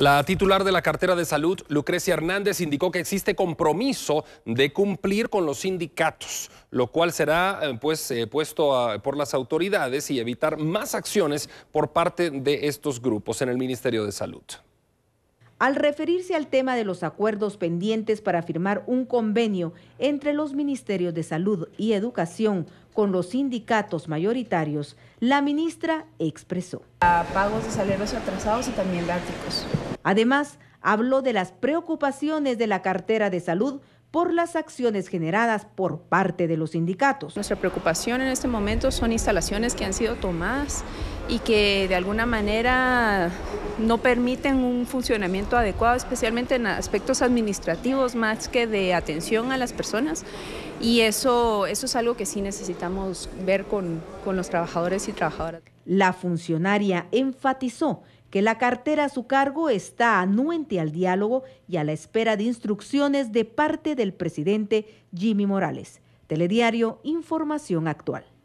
La titular de la cartera de salud, Lucrecia Hernández, indicó que existe compromiso de cumplir con los sindicatos, lo cual será eh, pues, eh, puesto ah, por las autoridades y evitar más acciones por parte de estos grupos en el Ministerio de Salud. Al referirse al tema de los acuerdos pendientes para firmar un convenio entre los ministerios de Salud y Educación con los sindicatos mayoritarios, la ministra expresó. A pagos de salarios atrasados y también lácticos. Además, habló de las preocupaciones de la cartera de salud por las acciones generadas por parte de los sindicatos. Nuestra preocupación en este momento son instalaciones que han sido tomadas y que de alguna manera no permiten un funcionamiento adecuado, especialmente en aspectos administrativos más que de atención a las personas. Y eso, es algo que sí necesitamos ver con, con los trabajadores y trabajadoras. La funcionaria enfatizó que la cartera a su cargo está anuente al diálogo y a la espera de instrucciones de parte del presidente Jimmy Morales. Telediario Información Actual.